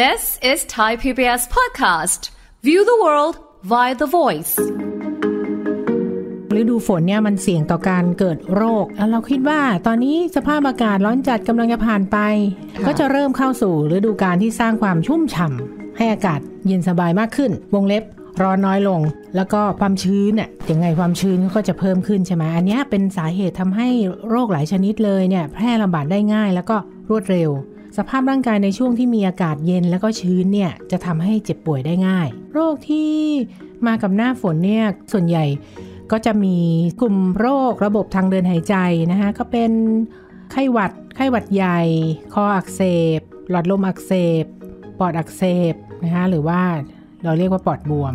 This is Thai PBS podcast. View the world via the voice. ฤดูฝนเนี่ยมันเสี่ยงต่อการเกิดโรค แล้วเราคิดว่าตอนนี้สภาพอากาศร้อนจัดกำลังจะผ่านไป ก็จะเริ่มเข้าสู่ฤดูการที่สร้างความชุ่มฉ่ำให้อากาศเย็นสบายมากขึ้น วงเล็บร้อนน้อยลง แล้วก็ความชื้นเนี่ยยังไงความชื้นก็จะเพิ่มขึ้นใช่ไหม อันนี้เป็นสาเหตุทำให้โรคหลายชนิดเลยเนี่ยแพร่ระบาดได้ง่าย แล้วก็รวดเร็วสภาพร่างกายในช่วงที่มีอากาศเย็น แล้วก็ชื้นเนี่ยจะทำให้เจ็บป่วยได้ง่าย โรคที่มากับหน้าฝนเนี่ยส่วนใหญ่ก็จะมีกลุ่มโรคระบบทางเดินหายใจนะคะก็เป็นไข้หวัด ไข้หวัดใหญ่คออักเสบ หลอดลมอักเสบปอดอักเสบนะคะหรือว่าเราเรียกว่าปอดบวม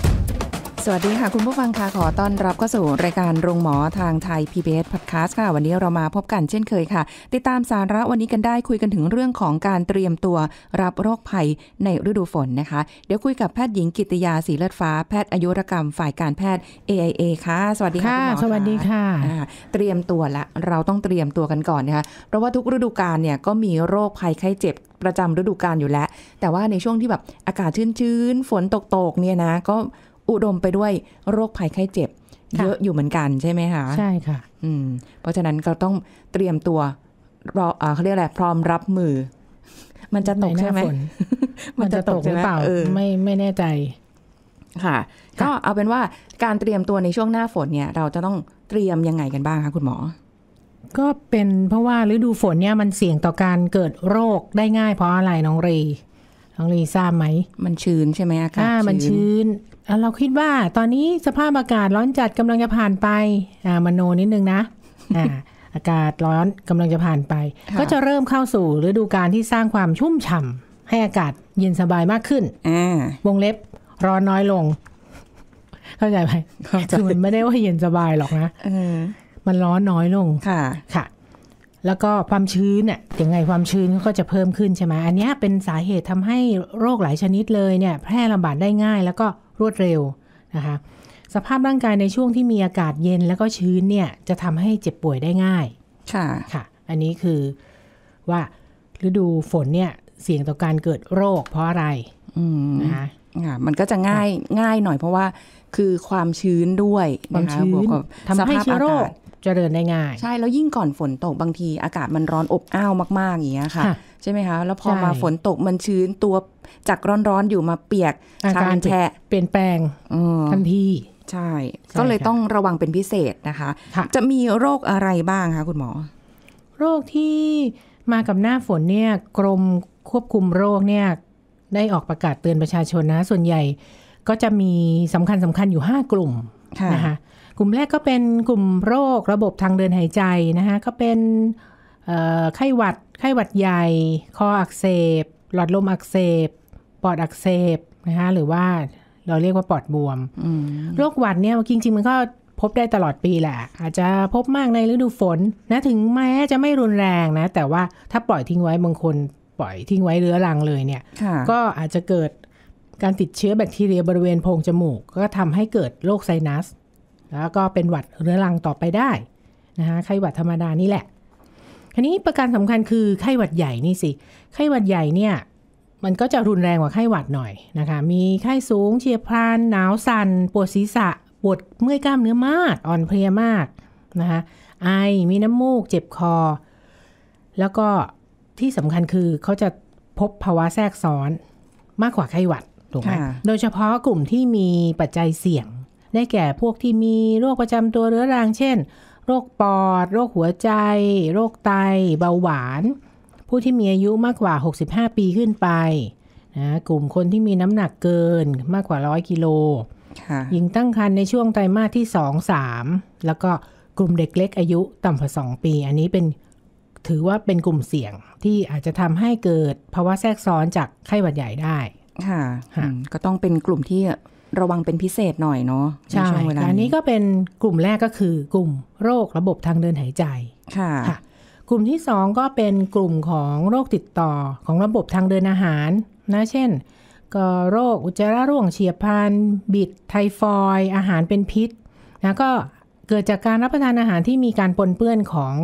สวัสดีค่ะคุณผู้ฟังค่ะ ขอต้อนรับเข้าสู่รายการโรงหมอทางไทย PBS Podcast ค่ะ วันนี้เรามาพบกันเช่นเคยค่ะ ติดตามสาระวันนี้กันได้คุยกันถึงเรื่องของการเตรียมตัวรับโรคภัยในฤดูฝนนะคะ เดี๋ยวคุยกับแพทย์หญิงกิตยาศรีเลือดฟ้าแพทย์อายุรกรรมฝ่ายการแพทย์ AIA ค่ะ สวัสดีค่ะคุณหมอสวัสดีค่ะ เตรียมตัวละ เราต้องเตรียมตัวกันก่อนนะคะเพราะว่าทุกฤดูกาลเนี่ยก็มีโรคภัยไข้เจ็บประจำฤดูกาลอยู่แล้วแต่ว่าในช่วงที่แบบอากาศชื้นๆฝนตกๆเนี่ยนะก็อุดมไปด้วยโรคภัยไข้เจ็บเยอะอยู่เหมือนกันใช่ไหมคะใช่ค่ะ อืม เพราะฉะนั้นก็ต้องเตรียมตัวรอเขาเรียกอะไรพร้อมรับมือ มันจะตกใช่ไหมมันจะตกหรือเปล่าไม่ไม่แน่ใจ ค่ะก็เอาเป็นว่าการเตรียมตัวในช่วงหน้าฝนเนี่ยเราจะต้องเตรียมยังไงกันบ้างคะคุณหมอ ก็เป็นเพราะว่าฤดูฝนเนี่ยมันเสี่ยงต่อการเกิดโรคได้ง่ายเพราะอะไรน้องรีน้องลีทราบไหม มันชื้นใช่ไหมอากาศมันชื้น เราคิดว่า ตอนนี้สภาพอากาศร้อนจัดกำลังจะผ่านไป อ่ามโนนิดนึงนะ อ่า อากาศร้อนกำลังจะผ่านไป ก็จะเริ่มเข้าสู่ฤดูการที่สร้างความชุ่มฉ่าให้อากาศเย็นสบายมากขึ้นอวงเล็บร้อนน้อยลง เข้าใจไหมคือมันไม่ได้ว่าเย็นสบายหรอกนะอมันร้อนน้อยลง ค่ะ ค่ะแล้วก็ความชื้นเนี่ยยังไงความชื้นก็จะเพิ่มขึ้นใช่ไหมอันนี้เป็นสาเหตุทำให้โรคหลายชนิดเลยเนี่ย แพร่ระบาดได้ง่ายแล้วก็รวดเร็วนะคะ สภาพร่างกายในช่วงที่มีอากาศเย็นแล้วก็ชื้นเนี่ยจะทำให้เจ็บป่วยได้ง่าย ค่ะค่ะ อันนี้คือว่า ฤดูฝนเนี่ยเสี่ยงต่อการเกิดโรคเพราะอะไรนะคะมันก็จะง่ายง่ายหน่อยเพราะว่าคือความชื้นด้วยนะคะบวกกับสภาพอากาศเจริญได้ง่าย ใช่แล้วยิ่งก่อนฝนตกบางทีอากาศมันร้อนอบอ้าวมาก ๆ อย่างเงี้ยค่ะ ใช่ไหมคะ แล้วพอมาฝนตกมันชื้นตัวจากร้อนๆ อยู่มาเปียกอาการแฉะเปลี่ยนแปลงทันทีใช่ ก็เลยต้องระวังเป็นพิเศษนะคะ จะมีโรคอะไรบ้างคะคุณหมอ โรคที่มากับหน้าฝนเนี่ย กรมควบคุมโรคเนี่ย ได้ออกประกาศเตือนประชาชนนะส่วนใหญ่ ก็จะมีสำคัญสำคัญอยู่5กลุ่มนะคะลุ่มแรกก็เป็นกลุ่มโรคระบบทางเดินหายใจนะคะก็เป็นไข้หวัด ไข้หวัดใหญ่คออักเสบหลอดลมอักเสบปอดอักเสบนะคะหรือว่าเราเรียกว่าปอดบวมมโรคหวัดเนี่ยจริง ๆ มันก็พบได้ตลอดปีแหละ อาจจะพบมากในฤดูฝนนะถึงแม้จะไม่รุนแรงนะ แต่ว่าถ้าปล่อยทิ้งไว้บางคนปล่อยทิ้งไว้เรื้อรังเลยเนี่ยก็อาจจะเกิดการติดเชื้อแบคทีเรียบริเวณโพรงจมูก ก็ทำให้เกิดโรคไซนัสแล้วก็เป็นหวัดเรื้อรังต่อไปได้ นะคะไข้หวัดธรรมดานี่แหละทีนี้ประการสำคัญคือ ไข้หวัดใหญ่นี่สิ ไข้หวัดใหญ่เนี่ยมันก็จะรุนแรงกว่าไข้หวัดหน่อยนะคะมีไข้สูงเฉียบพลันหนาวสัน่นปวดศีรษะปวดเมื่อยกล้ามเนื้อมาก อ่อนเพลียมากนะคะไอมีน้ำมูก เจ็บคอ แล้วก็ที่สำคัญคือเขาจะพบภาวะแทรกซ้อนมากกว่าไข้หวัดถูกไหมโดยเฉพาะกลุ่มที่มีปัจจัยเสี่ยงได้แก่พวกที่มีโรคประจำตัวเรื้อรังเช่น โรคปอด โรคหัวใจ โรคไต เบาหวาน ผู้ที่มีอายุมากกว่า 65 ปีขึ้นไปนะกลุ่มคนที่มีน้ำหนักเกินมากกว่า 100กิโลหญิงตั้งครรภ์ในช่วงไตรมาสที่ 2 3 แล้วก็กลุ่มเด็กเล็กอายุต่ำกว่า 2 ปี อันนี้เป็นถือว่าเป็นกลุ่มเสี่ยงที่อาจจะทำให้เกิดภาวะแทรกซ้อนจากไข้หวัดใหญ่ได้ค่ะก็ต้องเป็นกลุ่มที่ระวังเป็นพิเศษหน่อยเนาะ ใช่ใชเวลาอันนี้ก็เป็นกลุ่มแรกก็คือกลุ่มโรคระบบทางเดินหายใจ ค่ะ กลุ่มที่สองก็เป็นกลุ่มของโรคติดต่อของระบบทางเดินอาหารนะเช่นก็โรคอุจจาระร่วงเฉียบพลันบิด ไทฟอยอาหารเป็นพิษนะก็เกิดจากการรับประทานอาหารที่มีการปนเปื้อนของ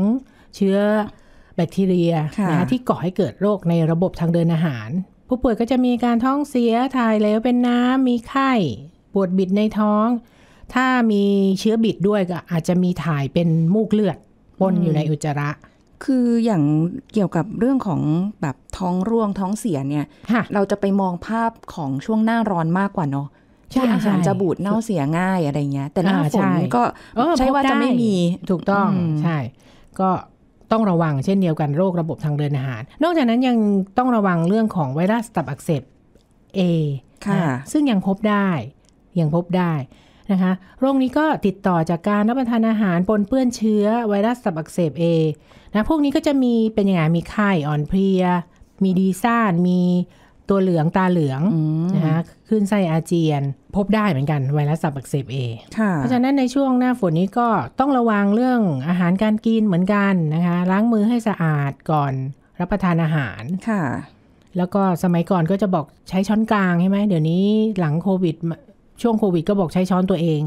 เชื้อแบคทีเรียนะที่ก่อให้เกิดโรคในระบบทางเดินอาหารผู้ป่วยก็จะมีการท้องเสียถ่ายเหลวเป็นน้ำมีไข้ปวดบิดในท้อง ถ้ามีเชื้อบิดด้วยก็ อาจจะมีถ่ายเป็นมูกเลือดปนอยู่ในอุจจาระ คืออย่างเกี่ยวกับเรื่องของแบบท้องร่วงท้องเสียเนี่ยเราจะไปมองภาพของช่วงหน้าร้อนมากกว่าเนาะที่อาหารจะบูดเน่าเสียง่ายอะไรเงี้ยแต่หน้าฝนก็ใช่ว่าจะไม่มีถูกต้องใช่ ก็ต้องระวังเช่นเดียวกันโรคระบบทางเดินอาหาร นอกจากนั้นยังต้องระวังเรื่องของไวรัสตับอักเสบ A ค่ะ ซึ่งยังพบได้ ยังพบได้นะคะ โรคนี้ก็ติดต่อจากการรับประทานอาหารปนเปื้อนเชื้อไวรัสตับอักเสบ A นะพวกนี้ก็จะมีเป็นยังไงมีไข้อ่อนเพลีย มีดีซ่านมีตัวเหลืองตาเหลืองนะคะขึ้นไส้อาเจียน พบได้เหมือนกันไวรัสตับอักเสบเอเพราะฉะนั้นในช่วงหน้าฝนนี้ก็ต้องระวังเรื่องอาหารการกินเหมือนกันนะคะล้างมือให้สะอาดก่อนรับประทานอาหารค่ะ แล้วก็สมัยก่อนก็จะบอกใช้ช้อนกลางใช่ไหมเดี๋ยวนี้หลังโควิดช่วงโควิดก็บอกใช้ช้อนตัวเอง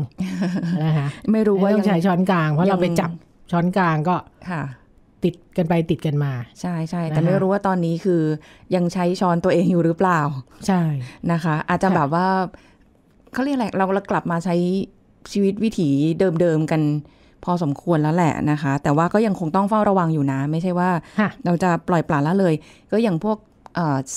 นะคะไม่รู้ว่าต้องใช้ช้อนกลาง เพราะเราไปจับช้อนกลางก็ติดกันไปติดกันมา ใช่ใช่ แต่ไม่รู้ว่าตอนนี้คือยังใช้ช้อนตัวเองอยู่หรือเปล่า ใช่นะคะ อาจจะแบบว่า เขาเรียกอะไรเรากลับมาใช้ชีวิตวิถีเดิมๆกัน พอสมควรแล้วแหละนะคะ แต่ว่าก็ยังคงต้องเฝ้าระวังอยู่นะ ไม่ใช่ว่าเราจะปล่อยปละละเลย ก็อย่างพวก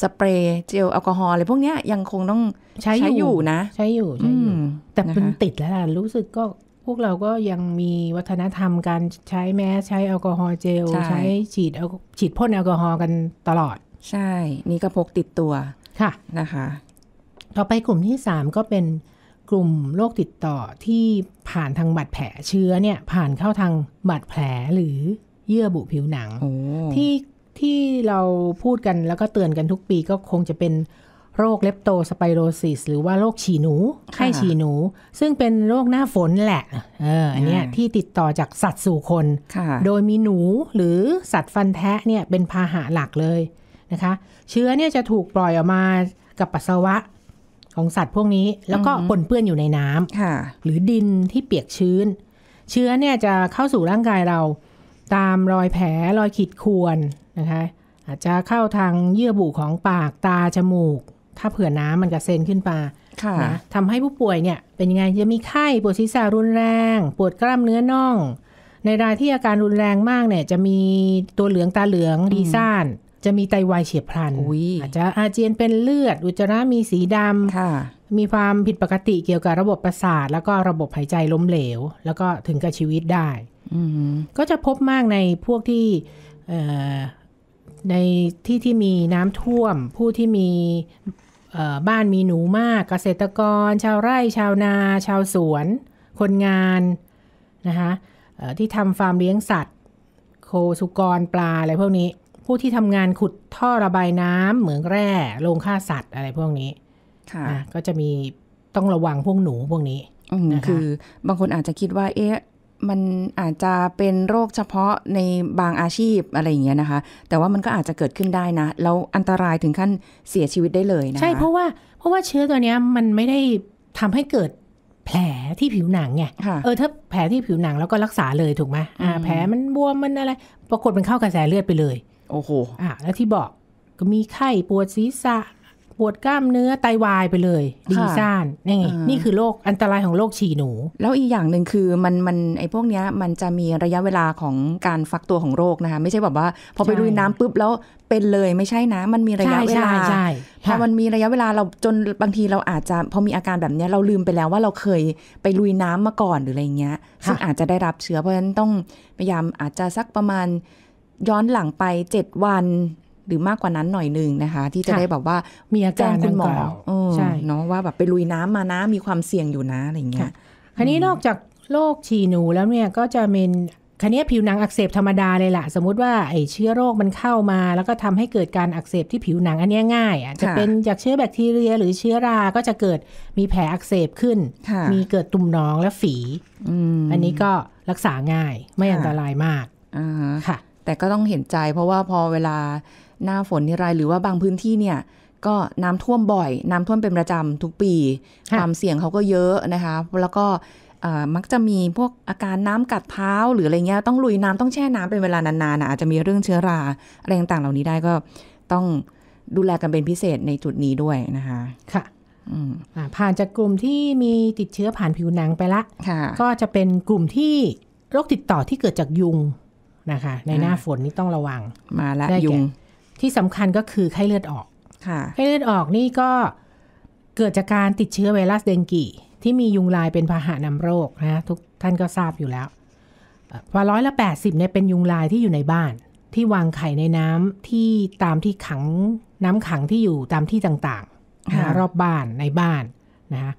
สเปรย์ เจลแอลกอฮอล์อะไรพวกนี้ยังคงต้องใช้ใชอยู่นะ ใช้อยู่ใช้อยู่แต่มันติดแล้วล่ะรู้สึกก็พวกเราก็ยังมีวัฒนธรรมการใช้แมสใช้แอลกอฮอล์เจลใช้ฉีดฉีดพ่นแอลกอฮอล์กันตลอด ใช่ นี่ก็พกติดตัวค่ะนะคะ ต่อไปกลุ่มที่3 ก็เป็นกลุ่มโรคติดต่อที่ผ่านทางบาดแผลเชื้อเนี่ย ผ่านเข้าทางบาดแผลหรือเยื่อบุผิวหนังที่ที่เราพูดกันแล้วก็เตือนกันทุกปีก็คงจะเป็นโรคเลปโตสไปโรซิสหรือว่าโรคฉี่หนูไข้ฉี่หนู ซึ่งเป็นโรคหน้าฝนแหละ เออ อันเนี้ยที่ติดต่อจากสัตว์สู่คน โดยมีหนูหรือสัตว์ฟันแทะเนี่ยเป็นพาหะหลักเลยนะคะ เชื้อเนี่ยจะถูกปล่อยออกมากับปัสสาวะของสัตว์พวกนี้ แล้วก็ปนเปื้อนอยู่ในน้ำหรือดินที่เปียกชื้น เชื้อเนี่ยจะเข้าสู่ร่างกายเราตามรอยแผลรอยขีดข่วนนะคะอาจจะเข้าทางเยื่อบุของปากตาจมูกถ้าเผื่อน้ำมันกระเซ็นขึ้นมานะทำให้ผู้ป่วยเนี่ยเป็นยังไงจะมีไข้ ปวดศีรษะรุนแรง ปวดกล้ามเนื้อน่อง ในรายที่อาการรุนแรงมากเนี่ย จะมีตัวเหลืองตาเหลืองดีซ่าน จะมีไตวายเฉียบพลัน อาจจะอาเจียนเป็นเลือด อุจจาระมีสีดำมีความผิดปกติเกี่ยวกับระบบประสาท แล้วก็ระบบหายใจล้มเหลว แล้วก็ถึงกับชีวิตได้ก็จะพบมากในพวกที่ในที่ที่มีน้ำท่วม ผู้ที่มีบ้านมีหนูมากเกษตรกร ชาวไร่ชาวนา ชาวสวน คนงานนะคะที่ทำฟาร์มเลี้ยงสัตว์ โคสุกรปลาอะไรพวกนี้ ผู้ที่ทำงานขุดท่อระบายน้ำเหมืองแร่ โรงฆ่าสัตว์อะไรพวกนี้ ก็จะมีต้องระวังพวกหนูพวกนี้นะคะคือบางคนอาจจะคิดว่าเอ๊ะมันอาจจะเป็นโรคเฉพาะในบางอาชีพอะไรอย่างเงี้ยนะคะ แต่ว่ามันก็อาจจะเกิดขึ้นได้นะแล้วอันตรายถึงขั้นเสียชีวิตได้เลยนะะใช่เพราะว่าเพราะว่าเชื้อตัวเนี้ยมันไม่ได้ทำให้เกิดแผลที่ผิวหนังไงเออถ้าแผลที่ผิวหนังแล้วก็รักษาเลยถูกไหมอ่า แผลมันบวมมันอะไรปรากฏมันเข้ากระแสเลือดไปเลย โอ้โหอ่าแล้วที่บอกก็มีไข้ปวดศีรษะปวดกล้ามเนื้อไตาวายไปเลยดีซ่านนี่ไงนี่คือโรคอันตรายของโรคฉี่หนู แล้วอีกอย่างหนึ่งคือมันมันไอ้พวกเนี้ยมันจะมีระยะเวลาของการฟักตัวของโรคนะคะไม่ใช่แบบว่า พอไปดูน้ำปุ๊บแล้วเป็นเลย ไม่ใช่นะมันมีระยะเวลาพอมันมีระยะเวลาเราจนบางทีเราอาจจะพอมีอาการแบบนี้เราลืมไปแล้วว่าเราเคยไปลุยน้ำมาก่อนหรืออะไรเงี้ยซึ่งอาจจะได้รับเชื้อเพราะฉะนั้นต้องพยายามอาจจะสักประมาณย้อนหลังไป7วันหรือมากกว่านั้นหน่อยหนึ่งนะคะ ที่จะได้แบบว่ามีอาการคุณหมอใช่เนาะว่าแบบไปลุยน้ำมานะมีความเสี่ยงอยู่นะอะไรเงี้ยคันนี้นอกจากโรคฉี่หนูแล้วเนี่ยก็จะเป็นคันนี้ผิวหนังอักเสบธรรมดาเลยล่ะ สมมติว่าไอ้เชื้อโรคมันเข้ามา แล้วก็ทำให้เกิดการอักเสบที่ผิวหนัง อันนี้ง่ายอ่ะจะเป็นจากเชื้อแบคทีเรียหรือเชื้อราก็จะเกิดมีแผลอักเสบขึ้น มีเกิดตุ่มน้องและฝีอันนี้ก็รักษาง่ายไม่อันตรายมากค่ะ แต่ก็ต้องเห็นใจเพราะว่าพอเวลาหน้าฝนนี่ไรหรือว่าบางพื้นที่เนี่ย ก็น้ำท่วมบ่อยน้ำท่วมเป็นประจำทุกปีความเสี่ยงเขาก็เยอะนะคะแล้วก็มักจะมีพวกอาการน้ำกัดเท้าหรืออะไรเงี้ยต้องลุยน้ำต้องแช่น้ำเป็นเวลานานๆนะอาจจะมีเรื่องเชื้อราอะไรต่างๆเหล่านี้ได้ก็ต้องดูแลกันเป็นพิเศษในจุดนี้ด้วยนะคะค่ะผ่านจากกลุ่มที่มีติดเชื้อผ่านผิวหนังไปละก็จะเป็นกลุ่มที่โรคติดต่อที่เกิดจากยุงนะคะ ในหน้าฝนนี่ต้องระวังมาแล้วยุงที่สำคัญก็คือไข้เลือดออกไข้เลือดออกนี่ก็เกิดจากการติดเชื้อไวรัสเดงกีที่มียุงลายเป็นพาหะนำโรคนะทุกท่านก็ทราบอยู่แล้วพอร้อยละ80เนี่ยเป็นยุงลายที่อยู่ในบ้าน ที่วางไข่ในน้ำที่ตามที่ขังน้ำขังที่อยู่ตามที่ต่างๆนะรอบบ้านในบ้านนะคะ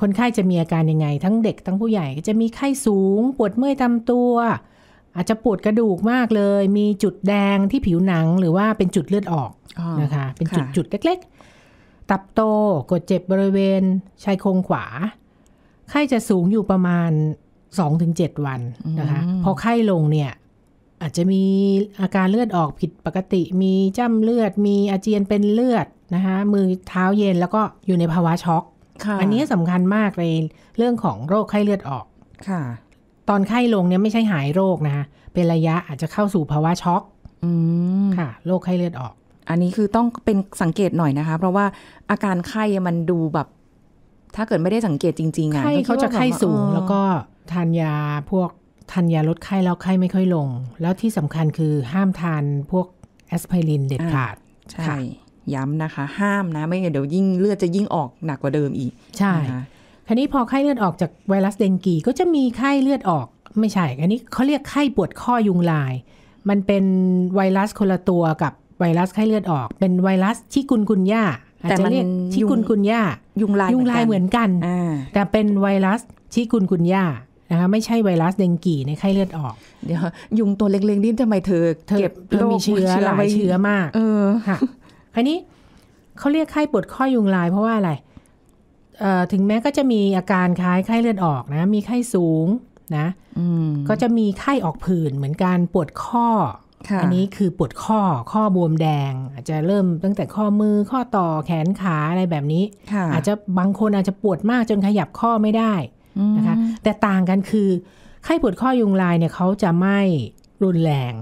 คนไข้จะมีอาการยังไง ทั้งเด็กทั้งผู้ใหญ่จะมีไข้สูงปวดเมื่อยตามตัวอาจจะปวดกระดูกมากเลย มีจุดแดงที่ผิวหนังหรือว่าเป็นจุดเลือดออกอนะคะ เป็นจุดจุดเล็ก ๆ ตับโต กดเจ็บบริเวณชายโครงขวา ไข้จะสูงอยู่ประมาณสองถึงเจ็ดวันนะคะ พอไข้ลงเนี่ยอาจจะมีอาการเลือดออกผิดปกติ มีจ้ำเลือด มีอาเจียนเป็นเลือดนะคะ มือเท้าเย็นแล้วก็อยู่ในภาวะช็อก อันนี้สำคัญมากในเรื่องของโรคไข้เลือดออก ค่ะตอนไข้ลงเนี่ยไม่ใช่หายโรคนะคะเป็นระยะอาจจะเข้าสู่ภาวะช็อกค่ะ โรคไข้เลือดออก อันนี้คือต้องเป็นสังเกตหน่อยนะคะ เพราะว่าอาการไข้ มันดูแบบ ถ้าเกิดไม่ได้สังเกตจริงๆ อ่ะไข้เขาจะไข้สูง แล้วก็ทานยาพวกทานยาลดไข้แล้วไข้ไม่ค่อยลง แล้วที่สำคัญคือห้ามทานพวกแอสไพรินเด็ดขาด ใช่ย้ำนะคะ ห้ามนะ ไม่งั้นเดี๋ยวยิ่งเลือดจะยิ่งออกหนักกว่าเดิมอีก ใช่าวนี้พอไข้เลือดออกจากไวรัสเดงกี ก็จะมีไข้เลือดออกไม่ใช่ อันนี้เขาเรียกไข้ปวดข้อยุงลาย มันเป็นไวรัสคนละตัวกับไวรัสไข้เลือดออก เป็นไวรัสชิกุนกุนย่าอาจจะเรียกชิกุนกุนย่ายุงลายยุงลายเหมือนกันแต่เป็นไวรัสชิกุนกุนย่านะคะไม่ใช่ไวรัสเดงกีในไข้เลือดออกเดี๋ยวยุงตัวเล็กๆนี่ทำไมเธอเก็บโธอมีเชื้อหลายเชื้อมาก เออค่ะอันนี้เขาเรียกไข้ปวดข้อยุงลายเพราะว่าอะไรถึงแม้ก็จะมีอาการคล้ายไข้เลือดออกนะ มีไข้สูงนะก็จะมีไข้ออกผื่นเหมือนการปวดข้อ อันนี้คือปวดข้อข้อบวมแดง อาจจะเริ่มตั้งแต่ข้อมือข้อต่อแขนขาอะไรแบบนี้ อาจจะบางคนอาจจะปวดมากจนขยับข้อไม่ได้นะคะ แต่ต่างกันคือไข้ปวดข้อยุงลายเนี่ยเขาจะไม่รุนแรง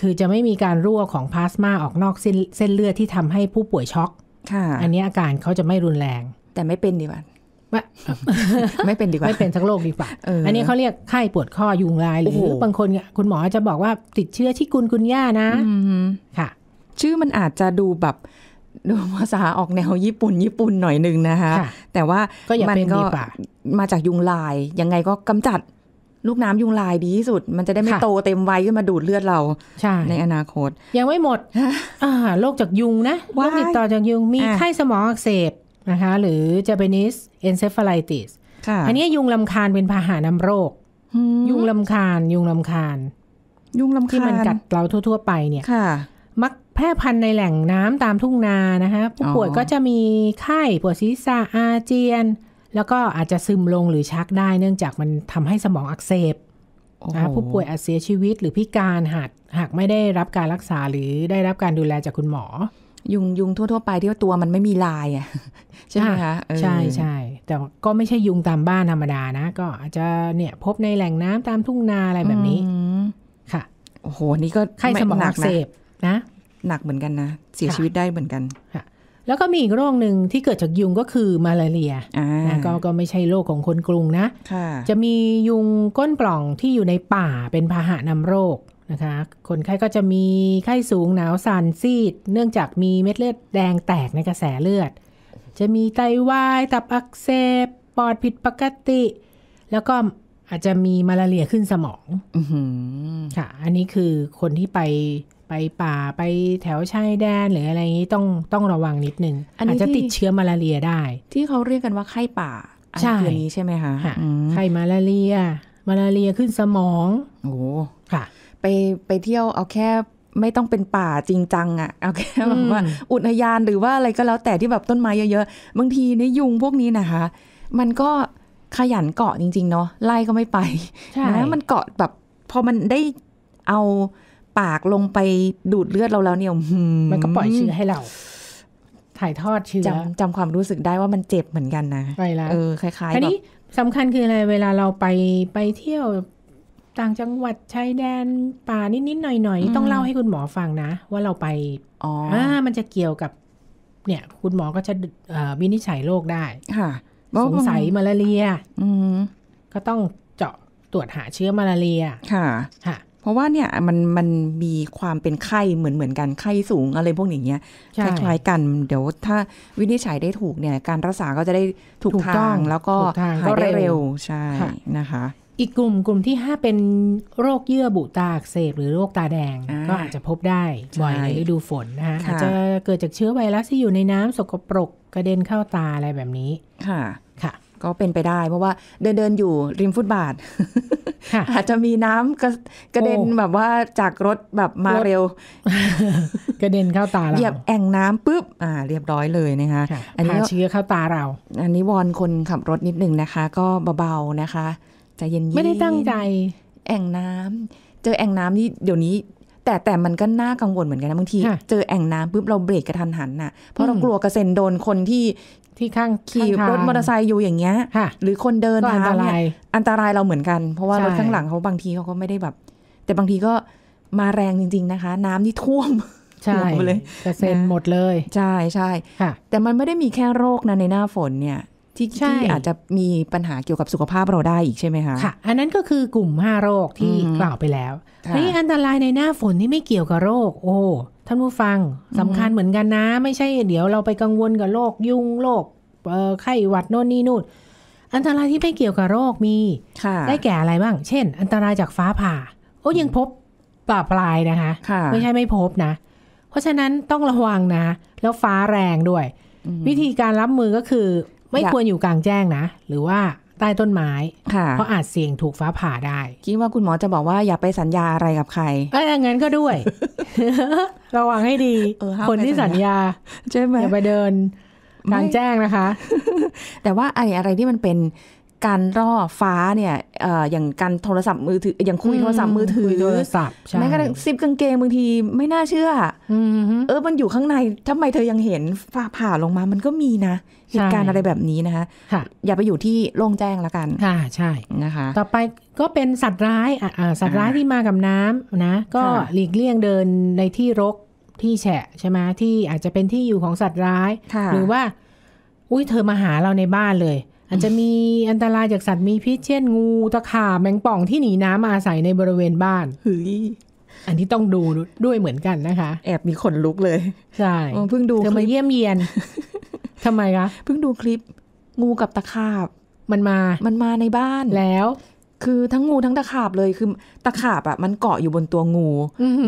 คือจะไม่มีการรั่วของพลาสมาออกนอกเส้นเลือดที่ทำให้ผู้ป่วยช็อกอันนี้อาการเขาจะไม่รุนแรงแต่ไม่เป็นดีกว่า ไม่เป็นดีกว่าไม่เป็นทั้งโลกดีกว่า อันนี้เขาเรียก ไข้ปวดข้อยุงลายหรือ บางคนเนี่ยคุณหมอจะบอกว่าติดเชื้อที่กุลกุลย่านะค่ะ ชื่อมันอาจจะดูแบบดูภาษาออกแนวญี่ปุ่น ญี่ปุ่นหน่อยนึงนะคะ แต่ว่ามัานก็มาจากยุงลาย ยังไงก็กำจัดลูกน้ำยุงลายดีที่สุด มันจะได้ไม่โตเต็มวัยขึ้นมาดูดเลือดเราใในอนาคต ยังไม่หมดโรคจากยุงนะโรคติดต่อจากยุง มีไข้สมองอักเสบนะคะหรือเจเปนิสเอนเซฟาลิติสอันนี้ยุงลำคาญเป็นพาหานำโรค ยุงลำคาญยุงลำคาญ ยุงลำคาญที่มันกัดเราทั่วๆไปเนี่ยมักแพร่พันธุ์ในแหล่งน้ำตามทุ่งนานะคะผู้ป่วยก็จะมีไข้ปวดศีรษะอาเจียน แล้วก็อาจจะซึมลงหรือชักได้เนื่องจากมันทำให้สมองอักเสบนะผู้ป่วยอาจเสียชีวิตหรือพิการหากหากไม่ได้รับการรักษาหรือได้รับการดูแลจากคุณหมอยุงยุงทั่วๆไป ที่ว่าตัวมันไม่มีลายอ่ะใช่ไหมคะใช่ใช่แต่ก็ไม่ใช่ยุงตามบ้านธรรมดานะ ก็อาจจะเนี่ยพบในแหล่งน้ำตามทุ่งนาอะไรแบบนี้ค่ะโอ้โหนี่ก็ไข้สมองอักเสบนะหนักเหมือนกันนะเสียชีวิตได้เหมือนกันค่ะ แล้วก็มีอีกโรคหนึ่งที่เกิดจากยุงก็คือมาลาเรียนะก็ก็ไม่ใช่โรคของคนกรุงนะจะมียุงก้นปล่องที่อยู่ในป่าเป็นพาหะนำโรคนะคะคนไข้ก็จะมี ไข้สูงหนาวสั่นซีด เนื่องจากมีเม็ดเลือดแดงแตกในกระแสเลือด จะมีไตวายตับอักเสบปอดผิดปกติ แล้วก็อาจจะมีมาลาเรียขึ้นสมองค่ะ อันนี้คือคนที่ไปไปป่าไปแถวชายแดนหรืออะไรนี้ต้องต้องระวังนิดนึงอนนอาจจะติดเชื้อมาลาเรียได้ ที่เขาเรียกกันว่าไข้ป่าใช่นี้ใช่ไหมคะไข้มาลาเรีย มาลาเรียขึ้นสมองโอ้ค่ะไปไปเที่ยวเอาแค่ไม่ต้องเป็นป่าจริงจังอะ่ะเอาแค่แบบว่าอุทยานหรือว่าอะไรก็แล้ว แต่ที่แบบต้นไม้เยอะๆบางทีในยุงพวกนี้นะคะ มันก็ขยันเกาะจริง ๆ เนาะไล่ก็ไม่ไปนะมันเกาะแบบพอมันได้เอาปากลงไปดูดเลือดเราแล้วเนี่ยมันก็ปล่อยเชื้อให้เรา ถ่ายทอดเชื้อจำจำความรู้สึกได้ว่ามันเจ็บเหมือนกันนะไปแล้วเออคล้ายๆแบบสำคัญคืออะไรเวลาเราไปไปเที่ยวต่างจังหวัดชายแดนป่านิดๆหน่อยๆต้องเล่าให้คุณหมอฟังนะ ว่าเราไปอ๋อมันจะเกี่ยวกับ เนี่ยคุณหมอก็จะวินิจฉัยโรคได้ค่ะสงสัยมาลาเรียก็ต้องเจาะตรวจหาเชื้อมาลาเรีย ค่ะค่ะ เพราะว่าเนี่ยมันมันมีความเป็นไข้เหมือนเหมือนกันไข้สูงอะไรพวกอย่างเงี้ย คล้ายๆกัน เดี๋ยวถ้าวินิจฉัยได้ถูกเนี่ย การรักษาก็จะได้ถูกทางแล้วก็หายได้เร็วใช่นะคะอีกกลุ่ม กลุ่มที่5เป็นโรคเยื่อบุตาอักเสบหรือโรคตาแดง ก็อาจจะพบได้ บ่อยในฤดูฝนนะคะอาจจะเกิดจากเชื้อไวรัสที่อยู่ในน้ำสกปรกกระเด็นเข้าตาอะไรแบบนี้ค่ะ ค่ะ ก็เป็นไปได้ เพราะว่าเดินเดินอยู่ริมฟุตบาทอาจจะมีน้ำกระเด็นแบบว่าจากรถแบบมาเร็ว กระเด็นเข้าตาเราเหยียบแอ่งน้ำปุ๊บอ่า เรียบร้อยเลยนะคะอันนี้เชื้อเข้าตาเรา อันนี้วอนคนขับรถนิดหนึ่งนะคะ ก็เบาๆนะคะใจเย็นๆไม่ได้ตั้งใจแอ่งน้ำ เจอแอ่งน้ำนี่เดี๋ยวนี้ แต่แต่มันก็น่ากังวลเหมือนกันนะบางที เจอแอ่งน้ำปุ๊บเราเบรกกระทันหันน่ะเพราะเรากลัวกระเซ็นโดนคนที่ที่ข้างขี่รถมอเตอร์ไซค์อยู่อย่างเงี้ยหรือคนเดินทางเนี่ยอันตรายเราเหมือนกัน เพราะว่ารถข้างหลังเขาบางทีเขาก็ไม่ได้แบบ แต่บางทีก็มาแรงจริง ๆนะคะ น้ำนี่ท่วมใช่เลยกระเซ็นหมดเลย ใช่ใช่แต่มันไม่ได้มีแค่โรคนะในหน้าฝนเนี่ยที่ที่อาจจะมีปัญหาเกี่ยวกับสุขภาพเราได้อีกใช่ไหมคะ ค่ะ อันนั้นก็คือกลุ่ม5โรคที่กล่าวไปแล้ว นี่อันตรายในหน้าฝนนี่ไม่เกี่ยวกับโรค โอ้ท่านผู้ฟังสำคัญเหมือนกันนะ ไม่ใช่เดี๋ยวเราไปกังวลกับโรคยุงโรคไข้หวัดโน่นนี่นู่นอันตรายที่ไม่เกี่ยวกับโรคมี ได้แก่อะไรบ้าง เช่น อันตรายจากฟ้าผ่า โอ้ยังพบป่าปลายนะคะไม่ใช่ไม่พบนะ เพราะฉะนั้นต้องระวังนะ แล้วฟ้าแรงด้วย วิธีการรับมือก็คือไม่ควรอยู่กลางแจ้งนะ หรือว่า ใต้ต้นไม้เพราะอาจเสี่ยงถูกฟ้าผ่าได้ คิดว่าคุณหมอจะบอกว่าอย่าไปสัญญาอะไรกับใครเอ้ยงั้นก็ด้วย ระวังให้ดี คนที่สัญญา ใช่ไหมอย่าไปเดิน กลางแจ้งนะคะ แต่ว่าไอ้อะไรที่มันเป็นการร่อฟ้าเนี่ยอย่างการโทรศัพท์มือถืออย่างคุยโทรศัพท์มือถือโทรศัพท์แม้กระทั่งซิปกางเกงบางทีไม่น่าเชื่อเออมันอยู่ข้างในทำไมเธอยังเห็นฟ้าผ่าลงมามันก็มีนะเหตุการณ์อะไรแบบนี้นะคะอย่าไปอยู่ที่โล่งแจ้งละกัน ค่ะ ใช่ นะคะ ต่อไปก็เป็นสัตว์ร้าย สัตว์ร้ายที่มากับน้ำนะ ก็หลีกเลี่ยงเดินในที่รกที่แฉะใช่ไหมที่อาจจะเป็นที่อยู่ของสัตว์ร้ายหรือว่าอุ้ยเธอมาหาเราในบ้านเลยอาจจะมีอันตรายจากสัตว์มีพิษเช่นงูตะขาบแมงป่องที่หนีน้ำมาอาศัยในบริเวณบ้านเฮ้ยอันนี้ต้องดูด้วยเหมือนกันนะคะ แอบมีขนลุกเลย ใช่เพิ่งดูเธอมาเยี่ยมเยียนทำไมคะ เพิ่งดูคลิปงูกับตะขาบ มันมามันมาในบ้านแล้วคือ ทั้งงูทั้งตะขาบเลยคือตะขาบอ่ะมันเกาะอยู่บนตัวงู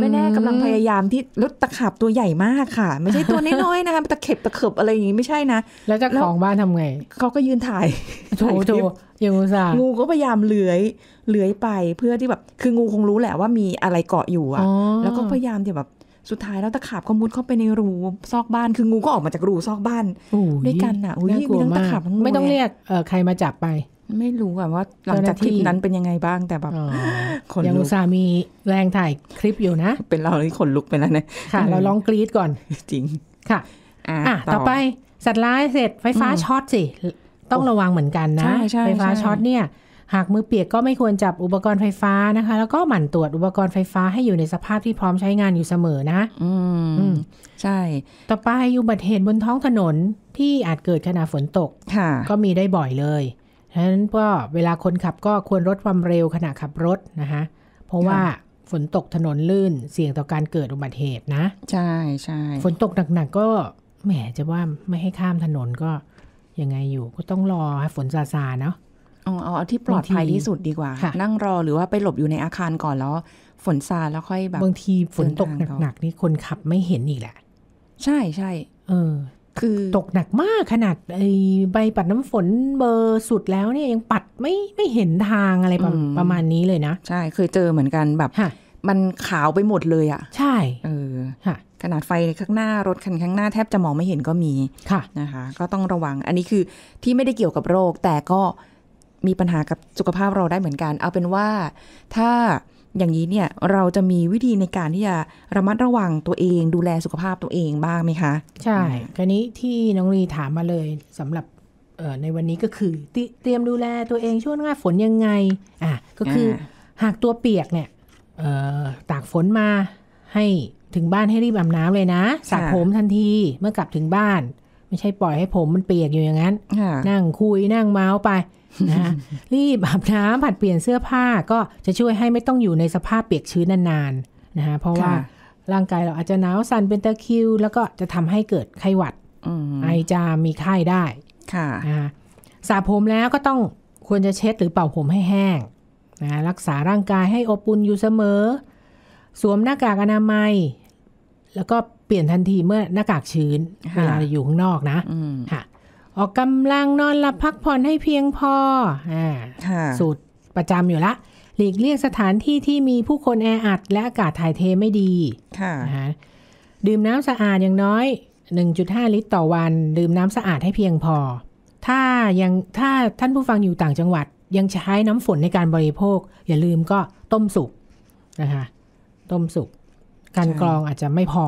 ไม่แน่กำลังพยายามที่แล้วตะขาบตัวใหญ่มากค่ะ ไม่ใช่ตัวน้อยๆนะคะตะเข็บตะเข็บอะไรอย่างงี้ไม่ใช่นะแล้วจะของบ้านทำไงเขาก็ยืนถ่ายโถโถยังงูสางูก็พยายามเลื้อยเลื้อยไปเพื่อที่แบบคืองูคงรู้แหละว่ามีอะไรเกาะอยู่อ่ะแล้วก็พยายามที่แบบสุดท้ายแล้วตะขาบก็มุดเข้าไปในรูซอกบ้านคืองูก็ออกมาจากรูซอกบ้านด้วยกันอ่ะอุ้ยมีทั้งตะขาบทั้งงูไม่ต้องเรียกเออ่ใครมาจับไปไม่รู้อะว่าหลังจากคลิปนั้นเป็นยังไงบ้าง แต่แบบคนยังสามีแรงถ่ายคลิปอยู่นะเป็นเราที่ขนลุกไปแล้วเนยค่ะ เราลองกรีดก่อนจริงค่ะอ่ะต่อไปสัตว์ร้ายเสร็จไฟฟ้าช็อตสิ ต้องระวังเหมือนกันนะ ไฟฟ้าช็อตเนี่ย หากมือเปียกก็ไม่ควรจับอุปกรณ์ไฟฟ้านะคะ แล้วก็หมั่นตรวจอุปกรณ์ไฟฟ้าให้อยู่ในสภาพที่พร้อมใช้งานอยู่เสมอนะ อืมใช่ ต่อไปอุบัติเหตุบนท้องถนนที่อาจเกิดขณะฝนตกก็มีได้บ่อยเลยฉะนั้นก็เวลาคนขับก็ควรลดความเร็วขณะขับรถนะคะ เพราะว่าฝนตกถนนลื่นเสี่ยงต่อการเกิดอุบัติเหตุนะ ใช่ใช่ ฝนตกหนักๆก็ แหมจะว่าไม่ให้ข้ามถนนก็ยังไงอยู่ ก็ต้องรอฝนซาซาเนาะเอาเอาที่ปลอดภัยที่สุดดีกว่า นั่งรอหรือว่าไปหลบอยู่ในอาคารก่อนแล้วฝนซาแล้วค่อยแบบบางทีฝนตกหนักๆนี่คนขับไม่เห็นอีกแหละ ใช่ใช่ เออคือตกหนักมากขนาดไอใบปัดน้ำฝนเบอร์สุดแล้วเนี่ยยังปัดไม่ไม่เห็นทางอะไรประประมาณนี้เลยนะ ใช่ เคยเจอเหมือนกันแบบมันขาวไปหมดเลยอ่ะ ใช่เออค่ะ ขนาดไฟข้างหน้ารถคันข้างหน้าแทบจะมองไม่เห็นก็มีค่ะนะคะ ก็ต้องระวัง อันนี้คือที่ไม่ได้เกี่ยวกับโรคแต่ก็มีปัญหากับสุขภาพเราได้เหมือนกัน เอาเป็นว่าถ้าอย่างนี้เนี่ยเราจะมีวิธีในการที่จะระมัดระวังตัวเอง ดูแลสุขภาพตัวเองบ้างไหมคะ ใช่คราวนี้ที่น้องลีถามมาเลยสำหรับในวันนี้ก็คือเตรียมดูแลตัวเอง ช่วงหน้าฝนยังไงอ่ะก็คือหากตัวเปียกเนี่ยตากฝนมา ให้ถึงบ้านให้รีบอาบน้ำเลยนะสระผมทันทีเมื่อกลับถึงบ้าน ไม่ใช่ปล่อยให้ผมมันเปียกอยู่อย่างนั้น นั่งคุยนั่งเมาส์ไปนะรีบอาบน้ำผัดเปลี่ยนเสื้อผ้าก็จะช่วยให้ไม่ต้องอยู่ในสภาพเปียกชื้นนานๆนะคะเพราะว่าร่างกายเราอาจจะหนาวสั่นเป็นตะคิวแล้วก็จะทำให้เกิดไข้หวัดไอจามมีไข้ได้ค่ะสระผมแล้วก็ต้องควรจะเช็ดหรือเป่าผมให้แห้งนะรักษาร่างกายให้อบอุ่นอยู่เสมอสวมหน้ากากอนามัย แล้วก็เปลี่ยนทันทีเมื่อหน้ากากชื้นเวลาอยู่ข้างนอกนะค่ะออกกำลังนอนหลับพักผ่อนให้เพียงพออสูตรประจำอยู่ละ หลีกเลี่ยงสถานที่ที่มีผู้คนแออัดและอากาศถ่ายเทไม่ดี ค่ะดื่มน้ำสะอาดอย่างน้อย 1.5 ลิตรต่อวัน ดื่มน้ำสะอาดให้เพียงพอ ถ้ายังถ้าท่านผู้ฟังอยู่ต่างจังหวัดยังใช้น้ำฝนในการบริโภค อย่าลืมก็ต้มสุก นะคะต้มสุกการกรองอาจจะไม่พอ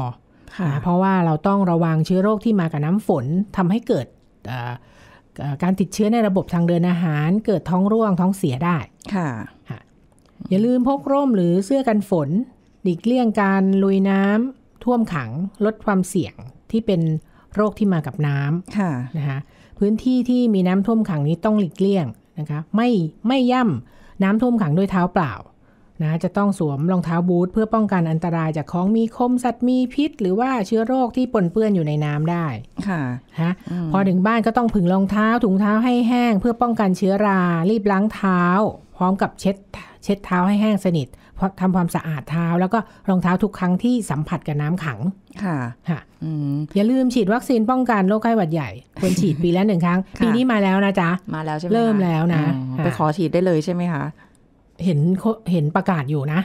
เพราะว่าเราต้องระวังเชื้อโรคที่มากับน้ำฝนทำให้เกิดการติดเชื้อในระบบทางเดินอาหารเกิดท้องร่วงท้องเสียได้ค่ะอย่าลืมพกร่มหรือเสื้อกันฝนหลีกเลี่ยงการลุยน้ำท่วมขังลดความเสี่ยงที่เป็นโรคที่มากับน้ำะนะคะพื้นที่ที่มีน้ำท่วมขังนี้ต้องหลีกเลี่ยงนะคะไม่ไม่ย่ำน้ำท่วมขังด้วยเท้าเปล่านะจะต้องสวมรองเท้าบูทเพื่อป้องกันอันตรายจากของมีคมสัตว์มีพิษหรือว่าเชื้อโรคที่ปนเปื้อนอยู่ในน้ำได้ ค่ะฮะพอถึงบ้านก็ต้องผึ่งรองเท้า ถุงเท้าให้แห้ง เพื่อป้องกันเชื้อรา รีบล้างเท้า พร้อมกับเช็ด เช็ดเท้าให้แห้งสนิททำความสะอาดเท้า แล้วก็รองเท้าทุกครั้งที่สัมผัสกับน้ำขัง ค่ะค่ะอย่าลืมฉีดวัคซีนป้องกันโรคไข้หวัดใหญ่ควรฉีดปีละหนึ่งครั้งปีนี้มาแล้วนะจ๊ะมาแล้วใช่ไหมเริ่มแล้วนะ ไปขอฉีดได้เลยใช่ไหมคะเห็นเห็นประกาศอยู่นะ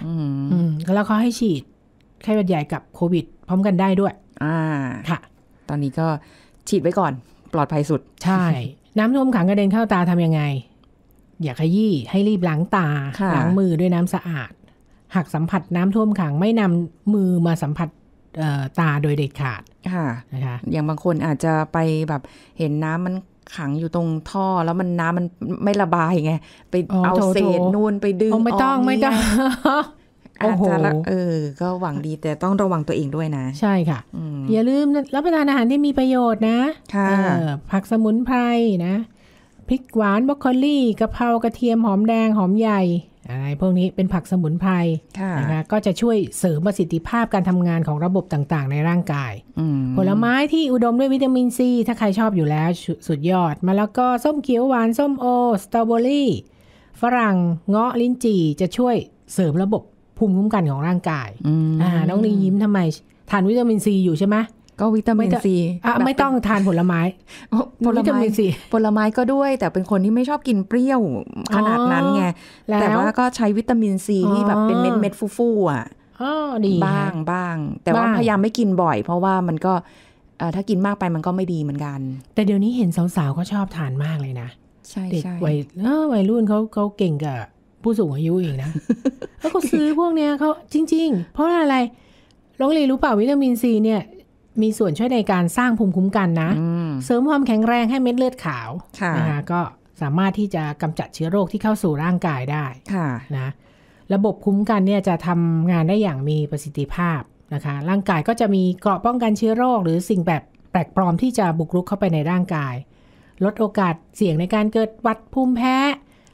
อืมแล้วเขาให้ฉีดไข้หวัดใหญ่กับโควิดพร้อมกันได้ด้วยอ่าค่ะ ตอนนี้ก็ฉีดไว้ก่อน ปลอดภัยสุด ใช่ น้ำท่วมขังกระเด็นเข้าตาทำยังไง อย่าขยี้ให้รีบล้างตาล้างมือด้วยน้ำสะอาด หากสัมผัสน้ำท่วมขังไม่นำมือมาสัมผัสตาโดยเด็ดขาด ค่ะ นะคะ อย่างบางคนอาจจะไปแบบเห็นน้ำมันขังอยู่ตรงท่อแล้วมันน้ำมันไม่ระบายไง ไปเอาเศษนูนไปดึงไม่ต้องไม่ต้องอาจจะเออ ก็หวังดีแต่ต้องระวังตัวเองด้วยนะ ใช่ค่ะ อย่าลืมรับประทานอาหารที่มีประโยชน์นะ ค่ะผักสมุนไพร นะพริกหวานบรอกโคลี่กะเพรากระเทียมหอมแดงหอมใหญ่อะไรพวกนี้เป็นผักสมุนไพรนะคะก็จะช่วยเสริมประสิทธิภาพการทำงานของระบบต่างๆ ในร่างกายผลไม้ที่อุดมด้วยวิตามินซีถ้าใครชอบอยู่แล้วสุดยอดมะละกอส้มเขียว หวาน ส้มโอสตรอเบอรี่ ฝรั่งเงาะลิ้นจี่จะช่วยเสริมระบบภูมิคุ้มกันของร่างกายอ่าน้องนียิ้มทำไมทานวิตามินซีอยู่ใช่ไหมก็วิตามินซีอ่ะไม่ต้องทานผลไม้ผลไม้ผลไม้ก็ด้วย แต่เป็นคนที่ไม่ชอบกินเปรี้ยวขนาดนั้นไงแต่ว่าก็ใช้วิตามินซีที่แบบเป็นเม็ดเม็ดฟูๆอ่ะบ้างบ้าง แต่ว่าพยายามไม่กินบ่อยเพราะว่ามันก็ถ้ากินมากไปมันก็ไม่ดีเหมือนกัน แต่เดี๋ยวนี้เห็นสาวๆก็ชอบทานมากเลยนะใช่เด็กวัยวัยรุ่นเขาเขาเก่งกับผู้สูงอายุอีกนะแล้วก็ซื้อพวกเนี้ยเขาจริง ๆ เพราะอะไรล้องรียรู้เปล่าวิตามินซีเนี่ยมีส่วนช่วยในการสร้างภูมิคุ้มกันนะ เสริมความแข็งแรงให้เม็ดเลือดขาวนะคะก็สามารถที่จะกำจัดเชื้อโรคที่เข้าสู่ร่างกายได้ะนะระบบคุ้มกันเนี่ยจะทำงานได้อย่างมีประสิทธิภาพนะคะ ร่างกายก็จะมีเกราะป้องกันเชื้อโรคหรือสิ่งแบบแปลกปลอมที่จะบุกรุกเข้าไปในร่างกาย ลดโอกาสเสี่ยงในการเกิดวัดภูมิแพ้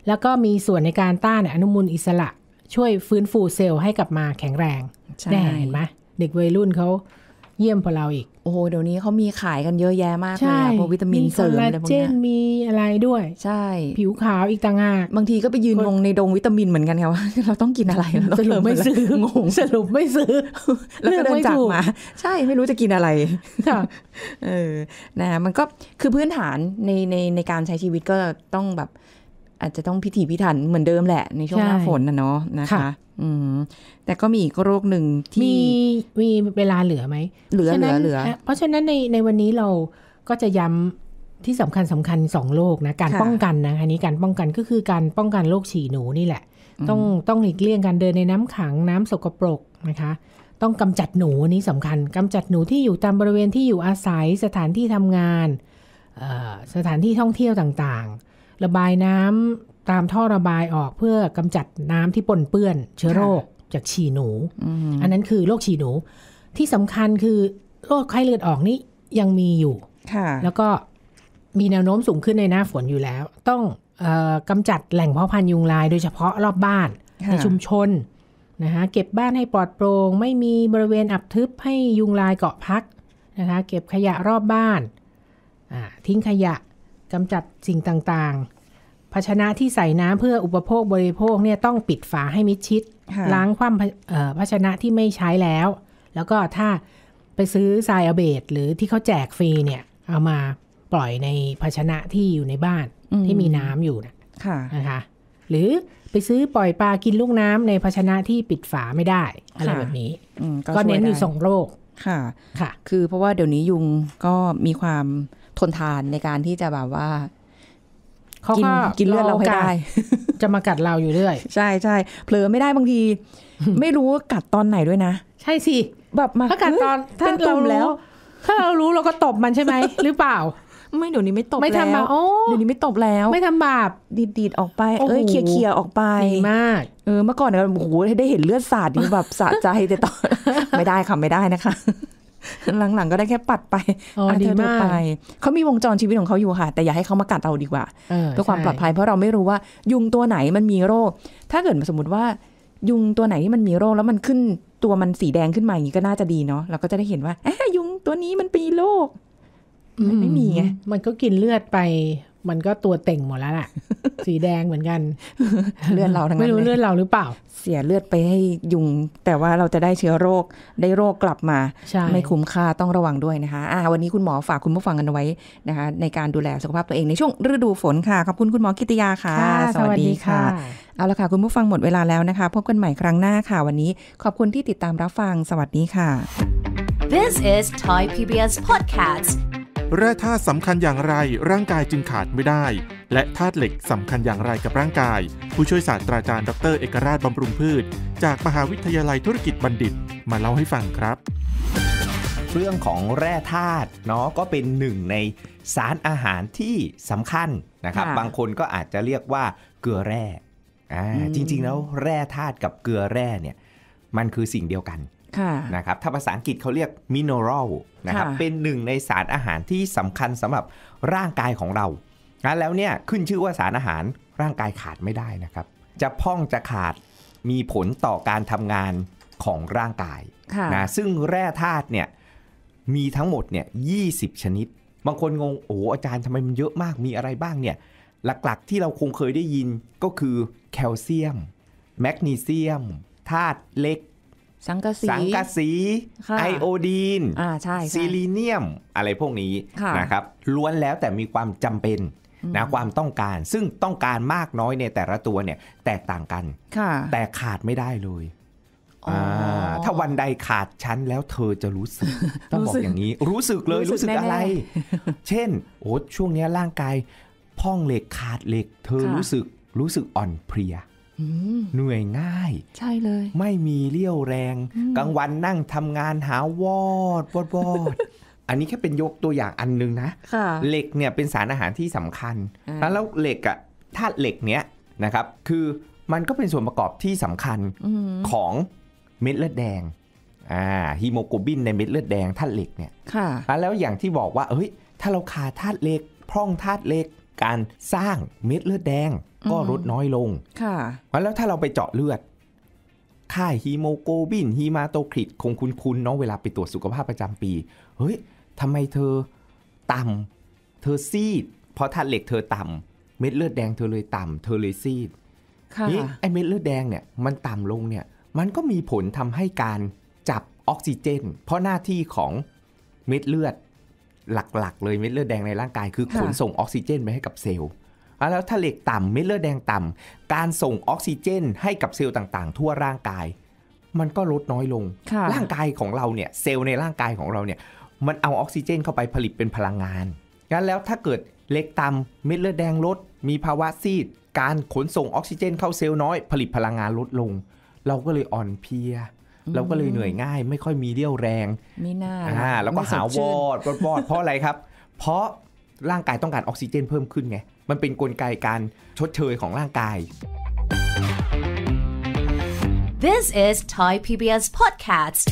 แล้วก็มีส่วนในการต้านอนุมูลอิสระ ช่วยฟื้นฟูเซลล์ให้กลับมาแข็งแรงได้เห็นไหมเด็กวัยรุ่นเขาเยี่ยมพอเราอีก โอ้โหเดี๋ยวนี้เขามีขายกันเยอะแยะมากเลยอะพวกวิตามินเสริมอะไรพวกนี้มีอะไรด้วย ใช่ ผิวขาวอีกต่างหากบางทีก็ไปยืนงงในดงวิตามินเหมือนกันค่ะว่าเราต้องกินอะไรเราสรุปไม่ซื้องงสรุปไม่ซื้อ แล้วก็เดินจากมา ใช่ไม่รู้จะกินอะไรค่ะเออนะ มันก็คือพื้นฐานในในในการใช้ชีวิตก็ต้องแบบอาจจะต้องพิถีพิถันเหมือนเดิมแหละในช่วงหน้าฝนนะเนาะนะคะ อืมแต่ก็มีอีกโรคหนึ่งที่มีมีเวลาเหลือไหม เหลือเหลือเหลือ เพราะฉะนั้นในในวันนี้เราก็จะย้ำที่สำคัญสำคัญสองโรคนะการป้องกันนะอันนี้การป้องกันก็คือการป้องกันโรคฉี่หนูนี่แหละ ต้องต้องหลีกเลี่ยงการเดินในน้ำขังน้ำสกปรกนะคะ ต้องกำจัดหนูนี้สำคัญกำจัดหนูที่อยู่ตามบริเวณที่อยู่อาศัยสถานที่ทำงานสถานที่ท่องเที่ยวต่างๆระบายน้ำตามท่อระบายออก เพื่อกำจัดน้ำที่ปนเปื้อนเชื้อโรคจากฉี่หนู อันนั้นคือโรคฉี่หนูที่สำคัญคือโรคไข้เลือดออกนี่ยังมีอยู่แล้วก็มีแนวโน้มสูงขึ้นในหน้าฝนอยู่แล้ว ต้องออกำจัดแหล่งเพาะพันธุ์ยุงลายโดยเฉพาะรอบบ้าน ในชุมชนนะคะเก็บบ้านให้ปลอดโปรง่งไม่มีบริเวณอับทึบให้ยุงลายเกาะพักนะคะเก็บขยะรอบบ้านทิ้งขยะกำจัดสิ่งต่าง ๆภาชนะที่ใส่น้ำเพื่ออุปโภคบริโภคเนี่ยต้องปิดฝาให้มิดชิดล้างคว่ำภาชนะที่ไม่ใช้แล้ว แล้วก็ถ้าไปซื้อทรายอเบตหรือที่เขาแจกฟรีเนี่ย เอามาปล่อยในภาชนะที่อยู่ในบ้าน ที่มีน้ำอยู่นะนะคะหรือไปซื้อปล่อยปลากินลูกน้ำในภาชนะที่ปิดฝาไม่ได้ อะไรแบบนี้ก็เน้นอยู่สองโรคค่ะ ค่ะ คือเพราะว่าเดี๋ยวนี้ยุงก็มีความทนทานในการที่จะแบบว่าเขากินกินเลือดเราให้ได้ จะมากัดเราอยู่เรื่อย ใช่ใช่เผลอไม่ได้บางที ไม่รู้กัดตอนไหนด้วยนะ ใช่สิแบบมา กัดตอนถ้าเรารู้ถ้าเรารู้เราก็ตบมันใช่ไหม หรือเปล่าไม่เดี๋ยวนี้ไม่ตบไม่ทำบาปเดี๋ยวนี้ไม่ตบแล้ว ไม่ทำบาปดีดๆออกไป เอ้ยเคลียร์เคียออกไปดีมาก เออเมื่อก่อนเนี่ยโอ้โหได้เห็นเลือดสาดนี่แบบสะใจแต่ตอนไม่ได้ค่ะ ไม่ได้นะคะ หลังๆก็ได้แค่ปัดไปอันเอเธอไปเขามีวงจรชีวิตของเขาอยู่ค่ะ แต่อย่าให้เขามากัดเราดีกว่าเพื่อความปลอดภัย เพราะเราไม่รู้ว่า ยุงตัวไหนมันมีโรค ถ้าเกิดสมมติว่า ยุงตัวไหนที่มันมีโรคแล้วมันขึ้นตัวมันสีแดงขึ้นมาอย่างนี้ก็น่าจะดีเนาะเราก็จะได้เห็นว่าอยุงตัวนี้มันปีโรคมันไม่มีไง มันก็กินเลือดไป มันก็ตัวเต่งหมดแล้วแหละสีแดงเหมือนกัน เลือดเราทั้งนั้นไม่รู้เลือดเราหรือเปล่า เสียเลือดไปให้ยุง แต่ว่าเราจะได้เชื้อโรค ได้โรคกลับมาไม่คุ้มค่าต้องระวังด้วยนะคะวันนี้คุณหมอฝากคุณผู้ฟังกันไว้นะคะในการดูแลสุขภาพตัวเองในช่วง ฤดูฝนค่ะ ขอบคุณคุณหมอกิติยาค่ะ สวัสดีค่ะ เอาละค่ะคุณผู้ฟังหมดเวลาแล้วนะคะ พบกันใหม่ครั้งหน้าค่ะ วันนี้ขอบคุณที่ติดตามรับฟัง สวัสดีค่ะ This is Thai PBS Podcast แร่ธาตุสำคัญอย่างไรร่างกายจึงขาดไม่ได้ และธาตุเหล็กสำคัญอย่างไรกับร่างกาย ผู้ช่วยศาสตราจารย์ดรเอกราชบำรุงพืช จากมหาวิทยาลัยธุรกิจบัณฑิตมาเล่าให้ฟังครับ เรื่องของแร่ธาตุเนาะก็เป็นหนึ่งในสารอาหารที่สำคัญนะครับบางคนก็อาจจะเรียกว่าเกลือแร่จริงๆ แล้วแร่ธาตุกับเกลือแร่เนี่ยมันคือสิ่งเดียวกันนะครับถ้าภาษาอังกฤษเขาเรียกมินเนอรัลนะครับเป็นหนึ่งในสารอาหารที่สำคัญสำหรับร่างกายของเราแล้วเนี่ยขึ้นชื่อว่าสารอาหารร่างกายขาดไม่ได้นะครับจะพ่องจะขาดมีผลต่อการทำงานของร่างกายนะซึ่งแร่ธาตุเนี่ยมีทั้งหมดเนี่ยยีชนิด บางคนงงโอ้อาจารย์ทำไมมันเยอะมากมีอะไรบ้างเนี่ยหลักๆที่เราคงเคยได้ยินก็คือแคลเซียม แมกนีเซียมธาตุเล็กสังกะสีสังกะสีไอโอดีนซิลิเนียมอะไรพวกนี้นะครับล้วนแล้วแต่มีความจำเป็นนะความต้องการซึ่งต้องการมากน้อยในแต่ละตัวเนี่ยแตกต่างกันแต่ขาดไม่ได้เลยถ้าวันใดขาดชั้นแล้วเธอจะรู้สึกต้องบอกอย่างนี้รู้สึกเลยรู้สึกอะไร เช่นโอ้ช่วงนี้ร่างกาย พ่องเหล็กขาดเหล็ก เธอรู้สึกรู้สึกอ่อนเพลียเหนื่อยง่าย ใช่เลย ไม่มีเรี่ยวแรงกลางวันนั่งทำงานหาวอดวอดวอดอันนี้แค่เป็นยกตัวอย่างอันนึงนะเหล็กเนี่ยเป็นสารอาหารที่สำคัญ แล้วเหล็กอะธาตุเหล็กเนี้ยนะครับคือมันก็เป็นส่วนประกอบที่สำคัญของเม็ดเลือดแดงอ่าฮีโมโกลบินในเม็ดเลือดแดงธาตุเหล็กเนี่ยค่ะแล้วอย่างที่บอกว่าเฮ้ยถ้าเราขาดธาตุเหล็ก พร่องธาตุเหล็กการสร้างเม็ดเลือดแดงก็ลดน้อยลง ค่ะ แล้วถ้าเราไปเจาะเลือด ค่าฮีโมโกบินฮีมาโตคริตคงคุณคุณเนาะเวลาไปตรวจสุขภาพประจำปี เฮ้ยทำไมเธอต่ำเธอซีด เพราะธาตุเหล็กเธอต่ำเม็ดเลือดแดงเธอเลยต่ำเธอเลยซีดนี่ไอเม็ดเลือดแดงเนี่ยมันต่ำลงเนี่ยมันก็มีผลทำให้การจับออกซิเจน เพราะหน้าที่ของเม็ดเลือดหลัก ๆ เลยเม็ดเลือดแดงในร่างกายคือขนส่งออกซิเจนไปให้กับเซลล์แล้วถ้าเหล็กต่ำเม็ดเลือดแดงต่ำการส่งออกซิเจนให้กับเซลล์ต่างๆ ทั่วร่างกาย มันก็ลดน้อยลง ร่างกายของเราเนี่ยเซลล์ในร่างกายของเราเนี่ยมันเอาออกซิเจนเข้าไปผลิตเป็นพลังงาน งั้นแล้วถ้าเกิดเหล็กต่ำเม็ดเลือดแดงลดมีภาวะซีดการขนส่งออกซิเจนเข้าเซลล์น้อยผลิตพลังงานลดลง เราก็เลยอ่อนเพลียเราก็เลยเหนื่อยง่าย ไม่ค่อยมีเรี่ยวแรง ไม่น่าอ่าแล้วก็หาวอดวอดเพราะอะไรครับ เพราะร่างกายต้องการออกซิเจนเพิ่มขึ้นไง มันเป็นนกลไกการชดเชยของร่างกาย This is Thai PBS Podcast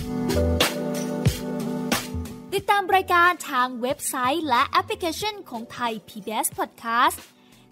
ติดตามรายการทางเว็บไซต์และแอปพลิเคชันของ Thai PBS Podcast